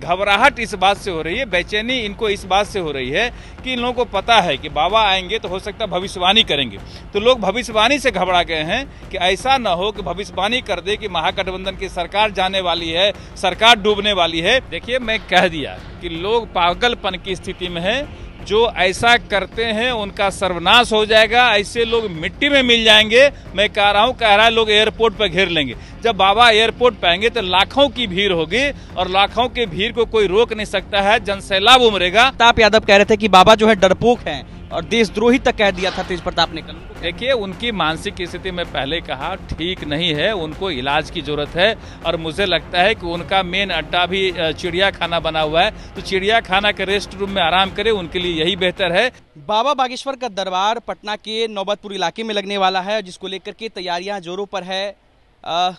घबराहट इस बात से हो रही है बेचैनी इनको इस बात से हो रही है कि इन लोगों को पता है कि बाबा आएंगे तो हो सकता है भविष्यवाणी करेंगे तो लोग भविष्यवाणी से घबरा गए हैं कि ऐसा ना हो कि भविष्यवाणी कर दे कि महागठबंधन की सरकार जाने वाली है सरकार डूबने वाली है देखिए मैं कह दिया कि लोग पागलपन की स्थिति में है जो ऐसा करते हैं उनका सर्वनाश हो जाएगा ऐसे लोग मिट्टी में मिल जाएंगे मैं कह रहा हूँ कह रहा है लोग एयरपोर्ट पर घेर लेंगे जब बाबा एयरपोर्ट पाएंगे तो लाखों की भीड़ होगी और लाखों के भीड़ को कोई रोक नहीं सकता है जनसैलाब उमरेगा ताप यादव कह रहे थे कि बाबा जो है डरपोक हैं और देशद्रोही तक कह दिया था तेज प्रताप ने कल देखिए उनकी मानसिक स्थिति में पहले कहा ठीक नहीं है उनको इलाज की ज़रूरत है और मुझे लगता है कि उनका मेन अड्डा भी चिड़िया खाना बना हुआ है तो चिड़िया खाना के रेस्ट रूम में आराम करें उनके लिए यही बेहतर है बाबा बागेश्वर का दरबार पटना के नौबतपुर इलाके में लगने वाला है जिसको लेकर के तैयारियां जोरों पर है आ,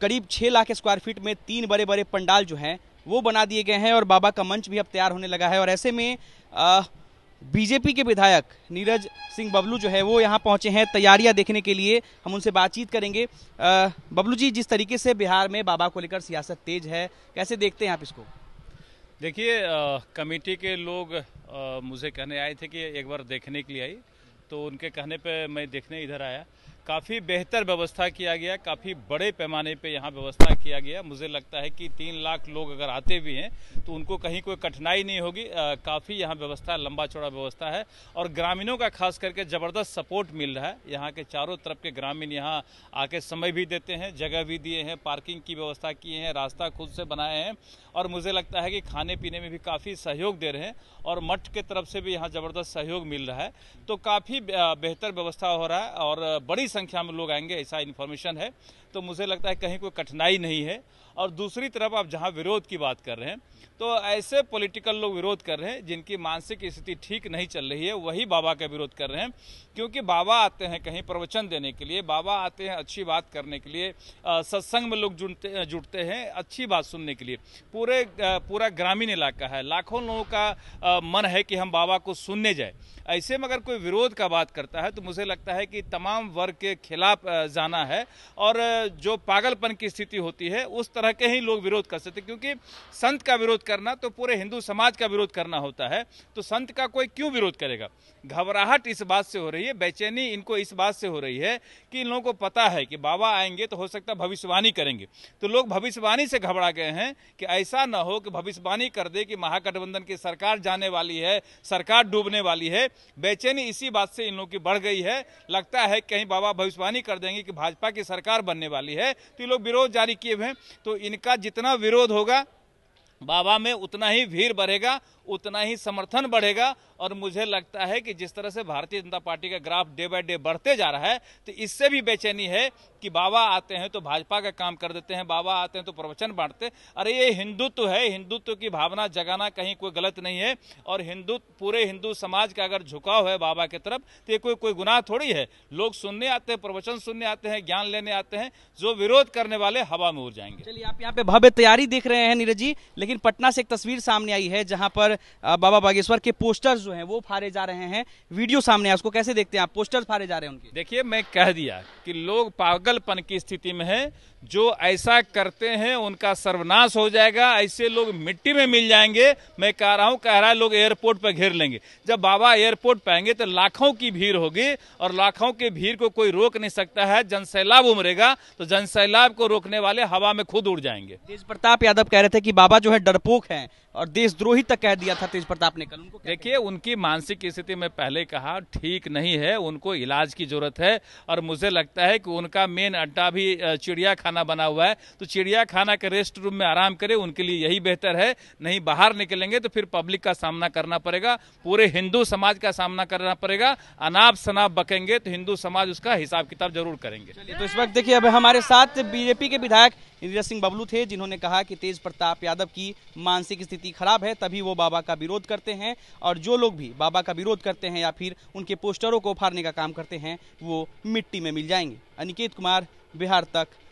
करीब छः लाख स्क्वायर फीट में तीन बड़े बड़े पंडाल जो हैं वो बना दिए गए हैं और बाबा का मंच भी अब तैयार होने लगा है और ऐसे में आ, बीजेपी के विधायक नीरज सिंह बबलू जो है वो यहाँ पहुँचे हैं तैयारियाँ देखने के लिए हम उनसे बातचीत करेंगे बबलू जी जिस तरीके से बिहार में बाबा को लेकर सियासत तेज है कैसे देखते हैं आप इसको देखिए कमेटी के लोग आ, मुझे कहने आए थे कि एक बार देखने के लिए आई तो उनके कहने पे मैं देखने इधर आया काफ़ी बेहतर व्यवस्था किया गया काफ़ी बड़े पैमाने पे यहाँ व्यवस्था किया गया मुझे लगता है कि तीन लाख लोग अगर आते भी हैं तो उनको कहीं कोई कठिनाई नहीं होगी काफ़ी यहाँ व्यवस्था लंबा चौड़ा व्यवस्था है और ग्रामीणों का खास करके ज़बरदस्त सपोर्ट मिल रहा है यहाँ के चारों तरफ के ग्रामीण यहाँ आके समय भी देते हैं जगह भी दिए हैं पार्किंग की व्यवस्था किए हैं रास्ता खुद से बनाए हैं और मुझे लगता है कि खाने पीने में भी काफ़ी सहयोग दे रहे हैं और मठ के तरफ से भी यहाँ ज़बरदस्त सहयोग मिल रहा है तो काफ़ी बेहतर व्यवस्था हो रहा है और बड़ी संख्या में लोग आएंगे ऐसा इन्फॉर्मेशन है तो मुझे लगता है कहीं कोई कठिनाई नहीं है और दूसरी तरफ आप जहां विरोध की बात कर रहे हैं तो ऐसे पॉलिटिकल लोग विरोध कर रहे हैं जिनकी मानसिक स्थिति ठीक नहीं चल रही है वही बाबा का विरोध कर रहे हैं क्योंकि बाबा आते हैं कहीं प्रवचन देने के लिए बाबा आते हैं अच्छी बात करने के लिए सत्संग में लोग जुटते जुटते हैं अच्छी बात सुनने के लिए पूरे पूरा ग्रामीण इलाका है लाखों लोगों का मन है कि हम बाबा को सुनने जाए ऐसे में अगर कोई विरोध का बात करता है तो मुझे लगता है कि तमाम वर्ग के खिलाफ जाना है और जो पागलपन की स्थिति होती है उस तरह के ही लोग विरोध कर सकते क्योंकि संत का विरोध करना तो पूरे हिंदू समाज का विरोध करना होता है तो संत का कोई क्यों विरोध करेगा घबराहट इस बात से हो रही है बेचैनी इनको इस बात से हो रही है कि इन लोगों को पता है कि बाबा आएंगे तो हो सकता है भविष्यवाणी करेंगे तो लोग भविष्यवाणी से घबरा गए हैं कि ऐसा ना हो कि भविष्यवाणी कर दे कि महागठबंधन की सरकार जाने वाली है सरकार डूबने वाली है बेचैनी इसी बात से इन लोगों की बढ़ गई है लगता है कहीं बाबा भविष्यवाणी कर देंगे कि भाजपा की सरकार बनने वाली है तो ये लोग विरोध जारी किए हुए हैं तो इनका जितना विरोध होगा बाबा में उतना ही भीड़ बढ़ेगा उतना ही समर्थन बढ़ेगा और मुझे लगता है कि जिस तरह से भारतीय जनता पार्टी का ग्राफ डे बाय डे बढ़ते जा रहा है तो इससे भी बेचैनी है कि बाबा आते हैं तो भाजपा का काम कर देते हैं बाबा आते हैं तो प्रवचन बांटते अरे ये हिंदुत्व है हिंदुत्व की भावना जगाना कहीं कोई गलत नहीं है और हिंदू पूरे हिंदू समाज का अगर झुकाव है बाबा की तरफ तो ये कोई कोई गुनाह थोड़ी है लोग सुनने आते हैं प्रवचन सुनने आते हैं ज्ञान लेने आते हैं जो विरोध करने वाले हवा में उड़ जाएंगे चलिए आप यहाँ पे भव्य तैयारी देख रहे हैं नीरज जी लेकिन लेकिन पटना से एक तस्वीर सामने आई है जहां पर बाबा बागेश्वर के पोस्टर जो हैं वो फाड़े जा रहे हैं वीडियो सामने आया उसको कैसे देखते हैं आप पोस्टर फाड़े जा रहे हैं उनके देखिए मैं कह दिया कि लोग पागलपन की स्थिति में हैं जो ऐसा करते हैं उनका सर्वनाश हो जाएगा ऐसे लोग मिट्टी में मिल जाएंगे मैं कह रहा हूं कह रहा है लोग एयरपोर्ट पर घेर लेंगे जब बाबा एयरपोर्ट पाएंगे तो लाखों की भीड़ होगी और लाखों की भीड़ को कोई रोक नहीं सकता है जनसैलाब उमरेगा तो जनसैलाब को रोकने वाले हवा में खुद उड़ जाएंगे तेज प्रताप यादव कह रहे थे कि बाबा जो है डरपोक है और देशद्रोही तक कह दिया था तेज प्रताप ने कल उनको देखिए उनकी मानसिक स्थिति में पहले कहा ठीक नहीं है उनको इलाज की जरूरत है और मुझे लगता लगता है कि उनका मेन अड्डा भी चिड़िया खाना बना हुआ है तो चिड़िया खाना के रेस्ट रूम में आराम करें उनके लिए यही बेहतर है नहीं बाहर निकलेंगे तो फिर पब्लिक का सामना करना पड़ेगा पूरे हिंदू समाज का सामना करना पड़ेगा अनाप शनाप बकेंगे तो हिंदू समाज उसका हिसाब किताब जरूर करेंगे तो इस वक्त देखिए अब हमारे साथ बीजेपी के विधायक इंदिरा सिंह बबलू थे जिन्होंने कहा कि तेज प्रताप यादव की मानसिक स्थिति खराब है तभी वो बाबा का विरोध करते हैं और जो लोग भी बाबा का विरोध करते हैं या फिर उनके पोस्टरों को फाड़ने का काम करते हैं वो मिट्टी में मिल जाएंगे अनिकेत कुमार बिहार तक